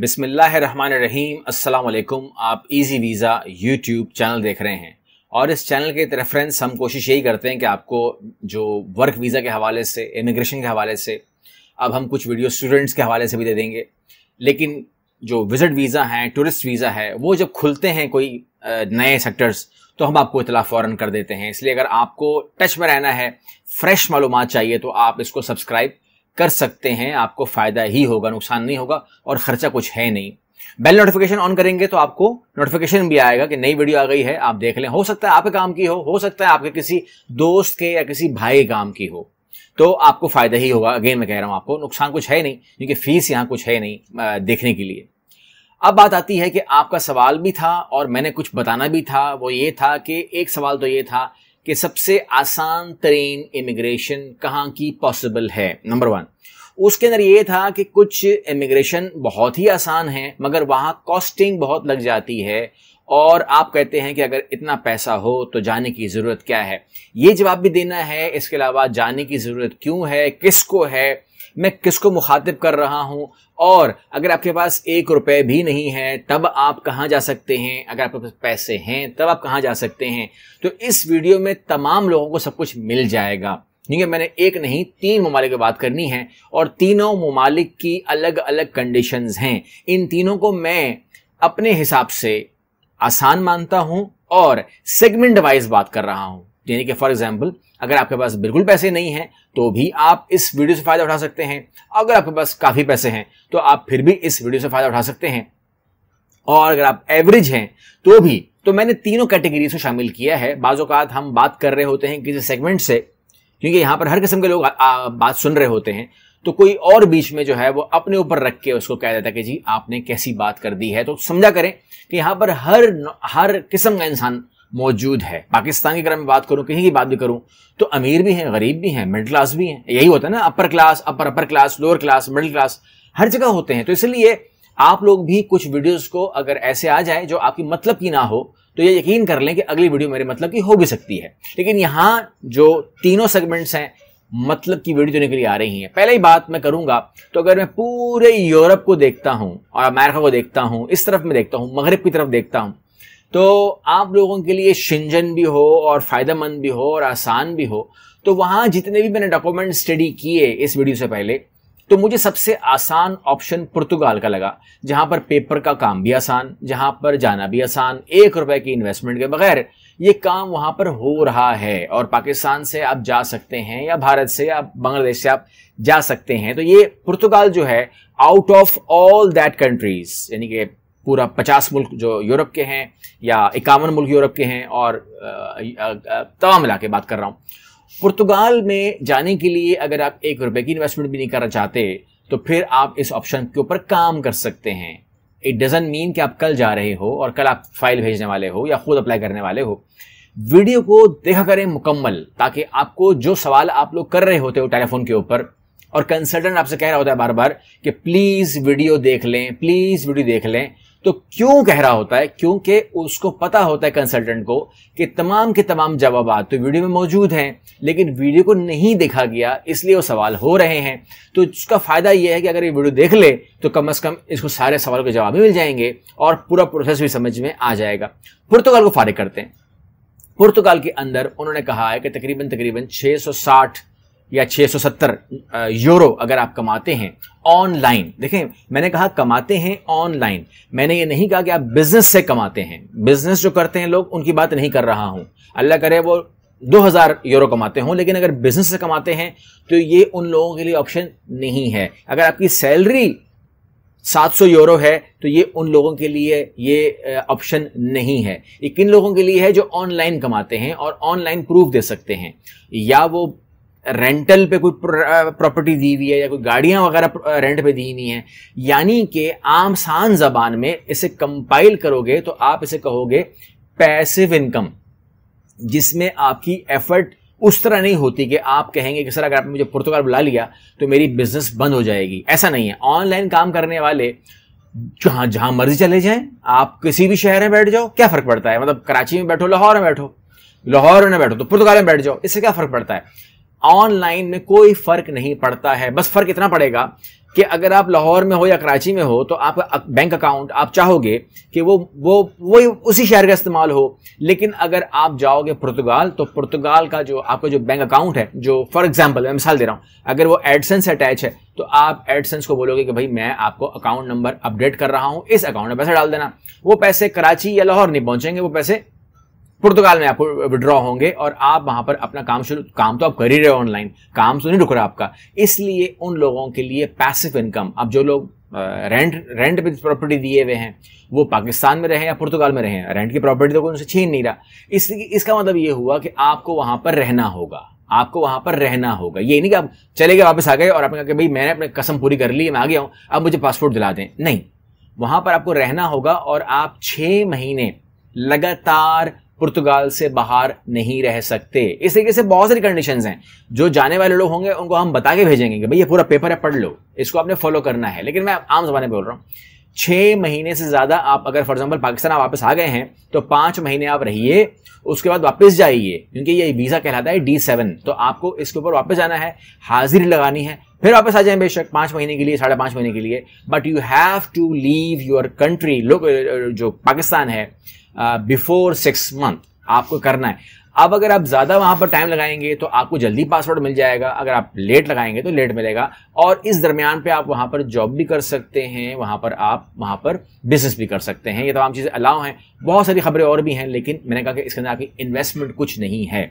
बिसमीम् अल्लाम आप easy visa YouTube channel देख रहे हैं और इस चैनल के रेफरेंस हम कोशिश यही करते हैं कि आपको जो वर्क वीज़ा के हवाले से इमिग्रेशन के हवाले से अब हम कुछ वीडियो स्टूडेंट्स के हवाले से भी दे देंगे लेकिन जो विज़िट वीज़ा हैं टूरिस्ट वीज़ा है वो जब खुलते हैं कोई नए सेक्टर्स तो हम आपको इतला फ़ौरन कर देते हैं इसलिए अगर आपको टच में रहना है फ्रेश मालूम चाहिए तो आप इसको सब्सक्राइब कर सकते हैं आपको फायदा ही होगा नुकसान नहीं होगा और खर्चा कुछ है नहीं बेल नोटिफिकेशन ऑन करेंगे तो आपको नोटिफिकेशन भी आएगा कि नई वीडियो आ गई है आप देख लें हो सकता है आपके काम की हो हो सकता है आपके किसी दोस्त के या किसी भाई काम की हो तो आपको फायदा ही होगा अगेन मैं कह रहा हूं आपको नुकसान कुछ है नहीं क्योंकि फीस यहां कुछ है नहीं देखने के लिए अब बात आती है कि आपका सवाल भी था और मैंने कुछ बताना भी था वो ये था कि एक सवाल तो ये था कि सबसे आसान तरीन इमिग्रेशन कहाँ की पॉसिबल है नंबर वन उसके अंदर ये था कि कुछ इमिग्रेशन बहुत ही आसान है मगर वहाँ कॉस्टिंग बहुत लग जाती है और आप कहते हैं कि अगर इतना पैसा हो तो जाने की ज़रूरत क्या है ये जवाब भी देना है इसके अलावा जाने की ज़रूरत क्यों है किसको है मैं किसको मुखातिब कर रहा हूँ और अगर आपके पास एक रुपए भी नहीं है तब आप कहाँ जा सकते हैं अगर आपके पास पैसे हैं तब आप कहाँ जा सकते हैं तो इस वीडियो में तमाम लोगों को सब कुछ मिल जाएगा क्योंकि मैंने एक नहीं तीन ममालिक की बात करनी है और तीनों ममालिक की अलग अलग कंडीशन हैं इन तीनों को मैं अपने हिसाब से आसान मानता हूं और सेगमेंट वाइज बात कर रहा हूं यानी कि फॉर एग्जाम्पल अगर आपके पास बिल्कुल पैसे नहीं हैं तो भी आप इस वीडियो से फ़ायदा उठा सकते हैं अगर आपके पास काफ़ी पैसे हैं तो आप फिर भी इस वीडियो से फ़ायदा उठा सकते हैं और अगर आप एवरेज हैं तो भी तो मैंने तीनों कैटेगरी को शामिल किया है बाज़ात हम बात कर रहे होते हैं किसी सेगमेंट से क्योंकि यहाँ पर हर किस्म के लोग आ, आ, बात सुन रहे होते हैं तो कोई और बीच में जो है वो अपने ऊपर रख के उसको कह देता है कि जी आपने कैसी बात कर दी है तो समझा करें कि यहाँ पर हर हर किस्म का इंसान मौजूद है पाकिस्तान की अगर मैं बात करूँ कहीं की बात भी करूँ तो अमीर भी हैं गरीब भी हैं मिडिल क्लास भी हैं यही होता है ना upper class upper upper class lower class middle class हर जगह होते हैं तो इसलिए आप लोग भी कुछ वीडियोस को अगर ऐसे आ जाए जो आपकी मतलब की ना हो तो ये यकीन कर लें कि अगली वीडियो मेरे मतलब की हो भी सकती है लेकिन यहाँ जो तीनों सेगमेंट्स हैं मतलब की वीडियो देने के लिए आ रही हैं पहले ही बात मैं करूंगा तो अगर मैं पूरे यूरोप को देखता हूँ और अमेरिका को देखता हूँ इस तरफ मैं देखता हूँ मगरब की तरफ देखता हूँ तो आप लोगों के लिए शिंजन भी हो और फ़ायदेमंद भी हो और आसान भी हो तो वहाँ जितने भी मैंने डॉक्यूमेंट स्टडी किए इस वीडियो से पहले तो मुझे सबसे आसान ऑप्शन पुर्तगाल का लगा जहां पर पेपर का काम भी आसान जहां पर जाना भी आसान एक रुपए की इन्वेस्टमेंट के बगैर ये काम वहां पर हो रहा है और पाकिस्तान से आप जा सकते हैं या भारत से या बांग्लादेश से आप जा सकते हैं तो ये पुर्तगाल जो है out of all that countries यानी कि पूरा पचास मुल्क जो यूरोप के हैं या इक्यावन मुल्क यूरोप के हैं और तमाम मिला के बात कर रहा हूँ पुर्तगाल में जाने के लिए अगर आप एक रुपए की इन्वेस्टमेंट भी नहीं करना चाहते तो फिर आप इस ऑप्शन के ऊपर काम कर सकते हैं इट डजेंट मीन कि आप कल जा रहे हो और कल आप फाइल भेजने वाले हो या खुद अप्लाई करने वाले हो वीडियो को देखा करें मुकम्मल ताकि आपको जो सवाल आप लोग कर रहे होते हो टेलीफोन के ऊपर और कंसल्टेंट आपसे कह रहा होता है बार बार कि प्लीज़ वीडियो देख लें प्लीज़ वीडियो देख लें तो क्यों कह रहा होता है क्योंकि उसको पता होता है कंसल्टेंट को कि तमाम के तमाम जवाब तो वीडियो में मौजूद हैं लेकिन वीडियो को नहीं देखा गया इसलिए वो सवाल हो रहे हैं तो उसका फ़ायदा यह है कि अगर ये वीडियो देख ले तो कम से कम इसको सारे सवालों के जवाब मिल जाएंगे और पूरा प्रोसेस भी समझ में आ जाएगा पुर्तगाल को फारिग करते हैं पुर्तगाल के अंदर उन्होंने कहा है कि तकरीबन तकरीबन 660 या 670 यूरो अगर आप कमाते हैं ऑनलाइन देखें मैंने कहा कमाते हैं ऑनलाइन मैंने ये नहीं कहा कि आप बिजनेस से कमाते हैं बिजनेस जो करते हैं लोग उनकी बात नहीं कर रहा हूं अल्लाह करे वो 2000 यूरो कमाते हों लेकिन अगर बिजनेस से कमाते हैं तो ये उन लोगों के लिए ऑप्शन नहीं है अगर आपकी सैलरी 700 यूरो है तो ये उन लोगों के लिए ये ऑप्शन नहीं है ये किन लोगों के लिए है जो ऑनलाइन कमाते हैं और ऑनलाइन प्रूफ दे सकते हैं या वो रेंटल पे कोई प्रॉपर्टी दी हुई है या कोई गाड़ियां वगैरह रेंट पे दी हुई हैं यानी कि आम सान जबान में इसे कंपाइल करोगे तो आप इसे कहोगे पैसिव इनकम जिसमें आपकी एफर्ट उस तरह नहीं होती कि आप कहेंगे कि सर अगर आपने मुझे पुर्तगाल बुला लिया तो मेरी बिजनेस बंद हो जाएगी ऐसा नहीं है ऑनलाइन काम करने वाले जहां जहां मर्जी चले जाएं आप किसी भी शहर में बैठ जाओ क्या फर्क पड़ता है मतलब कराची में बैठो लाहौर में बैठो लाहौर में बैठो तो पुर्तगाल में बैठ जाओ इससे क्या फर्क पड़ता है ऑनलाइन में कोई फर्क नहीं पड़ता है बस फर्क इतना पड़ेगा कि अगर आप लाहौर में हो या कराची में हो तो आपका बैंक अकाउंट आप चाहोगे कि वो वो वही उसी शहर का इस्तेमाल हो लेकिन अगर आप जाओगे पुर्तगाल तो पुर्तगाल का जो आपका जो बैंक अकाउंट है जो फॉर एग्जांपल मैं मिसाल दे रहा हूँ अगर वो एडसेंस अटैच है तो आप एडसेंस को बोलोगे कि भाई मैं आपको अकाउंट नंबर अपडेट कर रहा हूँ इस अकाउंट में पैसा डाल देना वो पैसे कराची या लाहौर नहीं पहुंचेंगे वो पैसे पुर्तगाल में आप विड्रॉ होंगे और आप वहां पर अपना काम शुरू काम तो आप कर ही रहे हो ऑनलाइन काम तो नहीं रुक रहा आपका इसलिए उन लोगों के लिए पैसिव इनकम अब जो लोग रेंट रेंट पे प्रॉपर्टी दिए हुए हैं वो पाकिस्तान में रहे या पुर्तगाल में रहे हैं रेंट की प्रॉपर्टी तो कोई उनसे छीन नहीं रहा इसलिए इसका मतलब ये हुआ कि आपको वहां पर रहना होगा आपको वहां पर रहना होगा ये नहीं कि आप चले गए वापस आ गए और आपने कहा कि भाई मैंने अपने कसम पूरी कर ली मैं आ गया हूं अब मुझे पासपोर्ट दिला दें नहीं वहां पर आपको रहना होगा और आप छह महीने लगातार पुर्तगाल से बाहर नहीं रह सकते इस तरीके से बहुत सारी कंडीशन हैं जो जाने वाले लोग होंगे उनको हम बता के भेजेंगे कि भाई ये पूरा पेपर है पढ़ लो इसको आपने फॉलो करना है लेकिन मैं आम जमाने बोल रहा हूँ छः महीने से ज़्यादा आप अगर फॉर एग्जाम्पल पाकिस्तान आप वापस आ गए हैं तो पाँच महीने आप रहिए उसके बाद वापस जाइए क्योंकि ये वीज़ा कहलाता है डी सेवन तो आपको इसके ऊपर वापस जाना है हाजिरी लगानी है फिर वापस आ जाए बेशक पाँच महीने के लिए साढ़े पाँच महीने के लिए but you have to leave your country लोग जो पाकिस्तान है बिफोर सिक्स मंथ आपको करना है अब अगर आप ज़्यादा वहाँ पर टाइम लगाएंगे तो आपको जल्दी पासवर्ड मिल जाएगा अगर आप लेट लगाएंगे तो लेट मिलेगा और इस दरमियान पे आप वहाँ पर जॉब भी कर सकते हैं वहाँ पर आप वहाँ पर बिजनेस भी कर सकते हैं ये तमाम चीज़ें अलाउ हैं बहुत सारी खबरें और भी हैं लेकिन मैंने कहा कि इसके अंदर आपकी इन्वेस्टमेंट कुछ नहीं है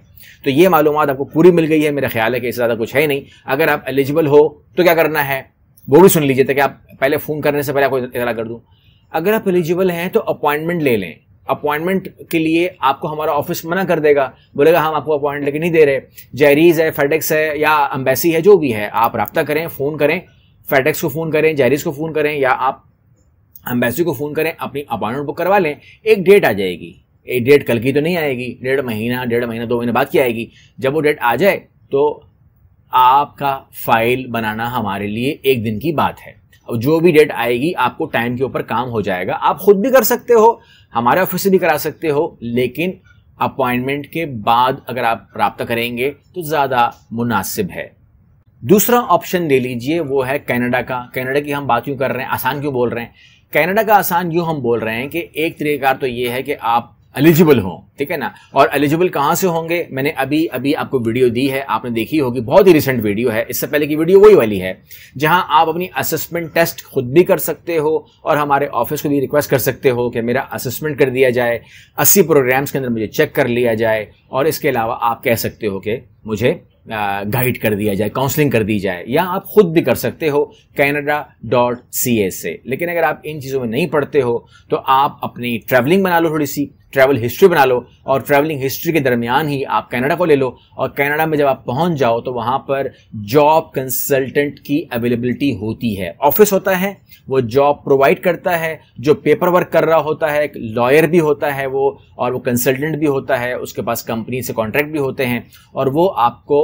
तो ये मालूम आपको पूरी मिल गई है मेरा ख्याल है कि इससे ज़्यादा कुछ है नहीं अगर आप एलिजिबल हो तो क्या करना है वो भी सुन लीजिए ताकि आप पहले फ़ोन करने से पहले आपको इतला कर दूँ अगर आप एलिजिबल हैं तो अपॉइंटमेंट ले लें अपॉइंटमेंट के लिए आपको हमारा ऑफिस मना कर देगा बोलेगा हम आपको अपॉइंटमेंट लेके नहीं दे रहे जैरीज है फेडेक्स है या अम्बेसी है जो भी है आप रब्ता करें फ़ोन करें फेडेक्स को फ़ोन करें जैरीज को फ़ोन करें या आप अम्बेसी को फ़ोन करें अपनी अपॉइंटमेंट बुक करवा लें एक डेट आ जाएगी एक डेट कल की तो नहीं आएगी डेढ़ महीना डेढ़ महीना दो महीने बाद की आएगी जब वो डेट आ जाए तो आपका फाइल बनाना हमारे लिए एक दिन की बात है और जो भी डेट आएगी आपको टाइम के ऊपर काम हो जाएगा आप खुद भी कर सकते हो हमारे ऑफिस से भी करा सकते हो लेकिन अपॉइंटमेंट के बाद अगर आप प्राप्त करेंगे तो ज़्यादा मुनासिब है दूसरा ऑप्शन ले लीजिए वो है कनाडा का कनाडा की हम बात क्यों कर रहे हैं आसान क्यों बोल रहे हैं कनाडा का आसान यूँ हम बोल रहे हैं कि एक तरीक़ार तो ये है कि आप एलिजिबल हों ठीक है ना और एलिजिबल कहाँ से होंगे मैंने अभी अभी आपको वीडियो दी है आपने देखी होगी बहुत ही रिसेंट वीडियो है इससे पहले की वीडियो वही वाली है जहां आप अपनी असेसमेंट टेस्ट खुद भी कर सकते हो और हमारे ऑफिस को भी रिक्वेस्ट कर सकते हो कि मेरा असेसमेंट कर दिया जाए अस्सी प्रोग्राम्स के अंदर मुझे चेक कर लिया जाए और इसके अलावा आप कह सकते हो कि मुझे गाइड कर दिया जाए काउंसलिंग कर दी जाए या आप खुद भी कर सकते हो कैनेडा डॉट सी एस से लेकिन अगर आप इन चीज़ों में नहीं पढ़ते हो तो आप अपनी ट्रैवलिंग बना लो थोड़ी सी ट्रैवल हिस्ट्री बना लो और ट्रैवलिंग हिस्ट्री के दरमियान ही आप कनाडा को ले लो और कनाडा में जब आप पहुंच जाओ तो वहाँ पर जॉब कंसल्टेंट की अवेलेबिलिटी होती है ऑफिस होता है वो जॉब प्रोवाइड करता है जो पेपर वर्क कर रहा होता है एक लॉयर भी होता है वो और वो कंसल्टेंट भी होता है उसके पास कंपनी से कॉन्ट्रैक्ट भी होते हैं और वो आपको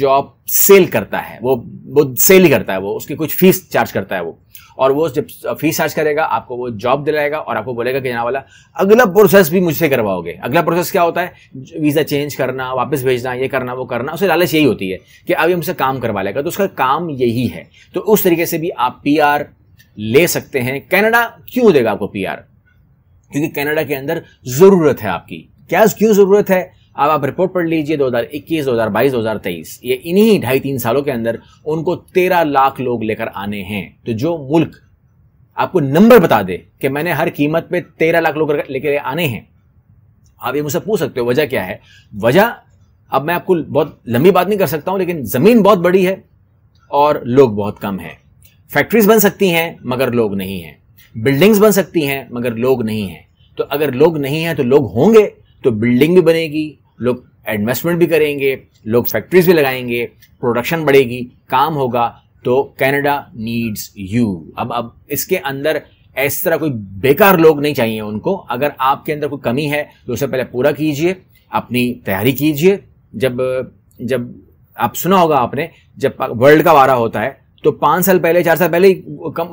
जॉब सेल करता है वो वो सेल ही करता है वो उसकी कुछ फीस चार्ज करता है वो और वो जब फीस चार्ज करेगा आपको वो जॉब दिलाएगा और आपको बोलेगा कि वाला अगला प्रोसेस भी मुझसे करवाओगे अगला प्रोसेस क्या होता है वीज़ा चेंज करना वापस भेजना ये करना वो करना उसे लालच यही होती है कि अभी हमसे काम करवा लेगा तो उसका काम यही है तो उस तरीके से भी आप पी ले सकते हैं कैनेडा क्यों देगा आपको पी क्योंकि कनाडा के अंदर ज़रूरत है आपकी क्या क्यों ज़रूरत है अब आप रिपोर्ट पढ़ लीजिए 2021, 2022, 2023 ये इन्हीं ढाई तीन सालों के अंदर उनको तेरह लाख लोग लेकर आने हैं तो जो मुल्क आपको नंबर बता दे कि मैंने हर कीमत पे तेरह लाख लोग लेकर आने हैं आप ये मुझसे पूछ सकते हो वजह क्या है वजह अब मैं आपको बहुत लंबी बात नहीं कर सकता हूं लेकिन जमीन बहुत बड़ी है और लोग बहुत कम हैं फैक्ट्रीज बन सकती हैं मगर लोग नहीं हैं बिल्डिंग्स बन सकती हैं मगर लोग नहीं हैं तो अगर लोग नहीं हैं तो लोग होंगे तो बिल्डिंग भी बनेगी लोग इन्वेस्टमेंट भी करेंगे लोग फैक्ट्रीज भी लगाएंगे प्रोडक्शन बढ़ेगी काम होगा तो कनाडा नीड्स यू अब अब इसके अंदर इस तरह कोई बेकार लोग नहीं चाहिए उनको अगर आपके अंदर कोई कमी है तो उसे पहले पूरा कीजिए अपनी तैयारी कीजिए जब जब आप सुना होगा आपने जब वर्ल्ड का वारा होता है तो पांच साल पहले चार साल पहले कम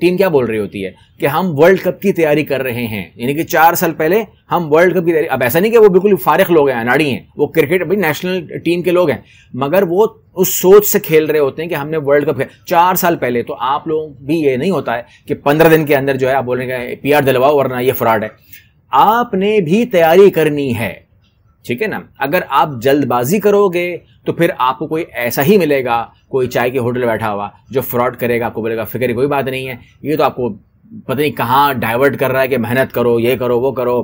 टीम क्या बोल रही होती है कि हम वर्ल्ड कप की तैयारी कर रहे हैं यानी कि चार साल पहले हम वर्ल्ड कप की तैयारी अब ऐसा नहीं कि वो बिल्कुल फारिक लोग हैं अनाड़ी हैं वो क्रिकेट अभी नेशनल टीम के लोग हैं मगर वो उस सोच से खेल रहे होते हैं कि हमने वर्ल्ड कप चार साल पहले तो आप लोगों भी ये नहीं होता है कि पंद्रह दिन के अंदर जो है आप बोल रहे हैं पी आर दिलवाओ वरना ये फ्रॉड है आपने भी तैयारी करनी है ठीक है ना अगर आप जल्दबाजी करोगे तो फिर आपको कोई ऐसा ही मिलेगा कोई चाय के होटल बैठा हुआ जो फ्रॉड करेगा आपको बोलेगा फिक्र कोई बात नहीं है ये तो आपको पता नहीं कहाँ डाइवर्ट कर रहा है कि मेहनत करो ये करो वो करो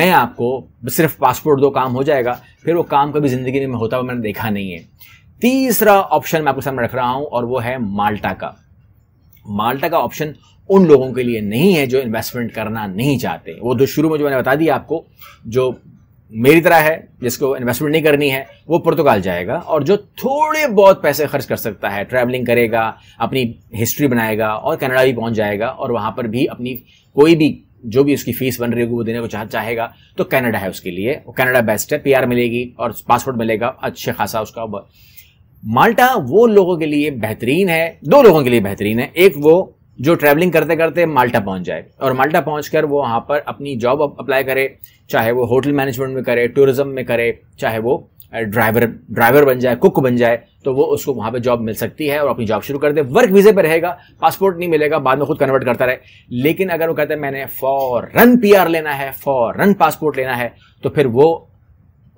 मैं आपको सिर्फ पासपोर्ट दो काम हो जाएगा फिर वो काम कभी ज़िंदगी में होता हुआ मैंने देखा नहीं है तीसरा ऑप्शन मैं आपके सामने रख रहा हूँ और वो है माल्टा का माल्टा का ऑप्शन उन लोगों के लिए नहीं है जो इन्वेस्टमेंट करना नहीं चाहते वो जो शुरू में जो मैंने बता दिया आपको जो मेरी तरह है जिसको इन्वेस्टमेंट नहीं करनी है वो पुर्तगाल जाएगा और जो थोड़े बहुत पैसे खर्च कर सकता है ट्रैवलिंग करेगा अपनी हिस्ट्री बनाएगा और कनाडा भी पहुंच जाएगा और वहाँ पर भी अपनी कोई भी जो भी उसकी फीस बन रही होगी वो देने को चाह चाहेगा तो कनाडा है उसके लिए कनाडा बेस्ट है पीआर मिलेगी और पासपोर्ट मिलेगा अच्छे खासा उसका माल्टा वो लोगों के लिए बेहतरीन है दो लोगों के लिए बेहतरीन है एक वो जो ट्रैवलिंग करते करते माल्टा पहुंच जाए और माल्टा पहुँच कर वो वहाँ पर अपनी जॉब अप्लाई करे चाहे वो होटल मैनेजमेंट में करे टूरिज्म में करे चाहे वो ड्राइवर ड्राइवर बन जाए कुक बन जाए तो वो उसको वहाँ पे जॉब मिल सकती है और अपनी जॉब शुरू कर दे वर्क वीज़े पर रहेगा पासपोर्ट नहीं मिलेगा बाद में खुद कन्वर्ट करता रहे लेकिन अगर वो कहते हैं मैंने रन पी लेना है रन पासपोर्ट लेना है तो फिर वो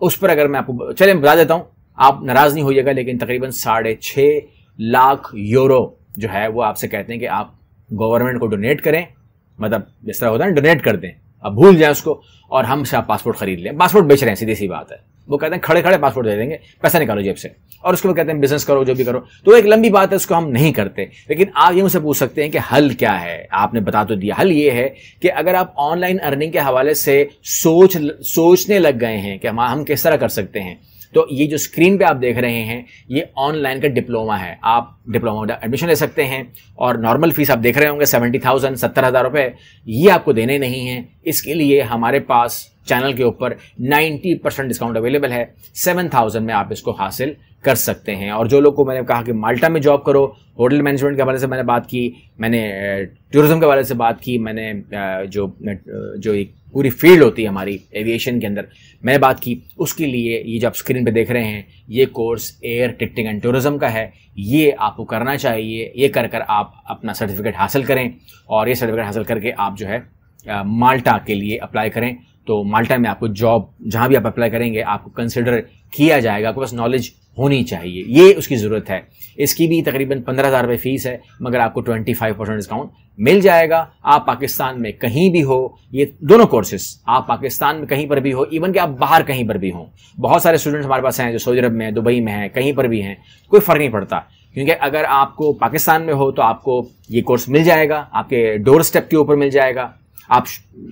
उस पर अगर मैं आपको चले बता देता हूँ आप नाराज़ नहीं होइएगा लेकिन तकरीबन साढ़े छः लाख यूरो जो है वो आपसे कहते हैं कि आप गवर्नमेंट को डोनेट करें मतलब जिस तरह होता है डोनेट कर दें अब भूल जाए उसको और हम से पासपोर्ट खरीद लें पासपोर्ट बेच रहे हैं सीधी सी बात है वो कहते हैं खड़े खड़े पासपोर्ट दे देंगे पैसा निकालो जेब से और उसके बाद कहते हैं बिजनेस करो जो भी करो तो एक लंबी बात है उसको हम नहीं करते लेकिन आप ये मुझसे पूछ सकते हैं कि हल क्या है आपने बता तो दिया हल ये है कि अगर आप ऑनलाइन अर्निंग के हवाले से सोच सोचने लग गए हैं कि हम किस तरह कर सकते हैं तो ये जो स्क्रीन पे आप देख रहे हैं ये ऑनलाइन का डिप्लोमा है आप डिप्लोमा में एडमिशन ले सकते हैं और नॉर्मल फीस आप देख रहे होंगे सेवेंटी थाउजेंड सत्तर हज़ार रुपये ये आपको देने नहीं है इसके लिए हमारे पास चैनल के ऊपर नाइन्टी परसेंट डिस्काउंट अवेलेबल है थाउजेंड में आप इसको हासिल कर सकते हैं और जो लोग को मैंने कहा कि माल्टा में जॉब करो होटल मैनेजमेंट के हवाले से मैंने बात की मैंने टूरिज़्म के हवाले से बात की मैंने जो जो एक पूरी फील्ड होती है हमारी एविएशन के अंदर मैंने बात की उसके लिए ये जो आप स्क्रीन पे देख रहे हैं ये course air ticketing and tourism का है ये आपको करना चाहिए ये कर कर आप अपना सर्टिफिकेट हासिल करें और ये सर्टिफिकेट हासिल करके आप जो है माल्टा के लिए अप्लाई करें तो माल्टा में आपको जॉब जहाँ भी आप अप्लाई करेंगे आपको कंसिडर किया जाएगा आपको बस नॉलेज होनी चाहिए ये उसकी ज़रूरत है इसकी भी तकरीबन पंद्रह हज़ार रुपये फ़ीस है मगर आपको ट्वेंटी फाइव परसेंट डिस्काउंट मिल जाएगा आप पाकिस्तान में कहीं भी हो ये दोनों कोर्सेस आप पाकिस्तान में कहीं पर भी हो इवन कि आप बाहर कहीं पर भी हों बहुत सारे स्टूडेंट्स हमारे पास हैं जो सऊदी अरब में दुबई में हैं कहीं पर भी हैं कोई फ़र्क नहीं पड़ता क्योंकि अगर आपको पाकिस्तान में हो तो आपको ये कोर्स मिल जाएगा आपके डोर स्टेप के ऊपर मिल जाएगा आप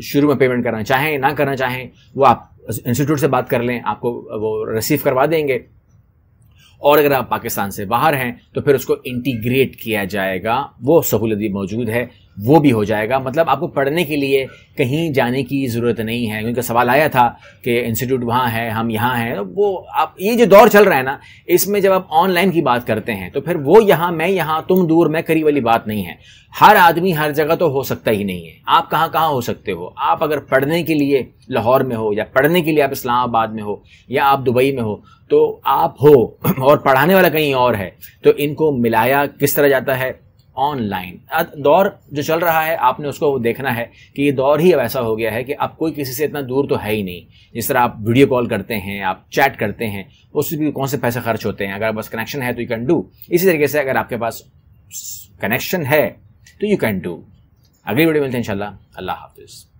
शुरू में पेमेंट करना चाहें ना करना चाहें वो आप इंस्टीट्यूट से बात कर लें आपको वो रिसीव करवा देंगे और अगर आप पाकिस्तान से बाहर हैं तो फिर उसको इंटीग्रेट किया जाएगा वो सहूलत भी मौजूद है वो भी हो जाएगा मतलब आपको पढ़ने के लिए कहीं जाने की ज़रूरत नहीं है क्योंकि सवाल आया था कि इंस्टीट्यूट वहाँ है हम यहाँ हैं तो वो आप ये जो दौर चल रहा है ना इसमें जब आप ऑनलाइन की बात करते हैं तो फिर वो यहाँ मैं यहाँ तुम दूर मैं करीब वाली बात नहीं है हर आदमी हर जगह तो हो सकता ही नहीं है आप कहाँ कहाँ हो सकते हो आप अगर पढ़ने के लिए लाहौर में हो या पढ़ने के लिए आप इस्लामाबाद में हो या आप दुबई में हो तो आप हो और पढ़ाने वाला कहीं और है तो इनको मिलाया किस तरह जाता है ऑनलाइन दौर जो चल रहा है आपने उसको देखना है कि ये दौर ही अब ऐसा हो गया है कि अब कोई किसी से इतना दूर तो है ही नहीं जिस तरह आप वीडियो कॉल करते हैं आप चैट करते हैं उससे भी कौन से पैसे खर्च होते हैं अगर बस कनेक्शन है तो यू कैन डू इसी तरीके से अगर आपके पास कनेक्शन है तो यू कैन डू अगली वीडियो मिलते हैं इंशाल्लाह अल्लाह हाफिज़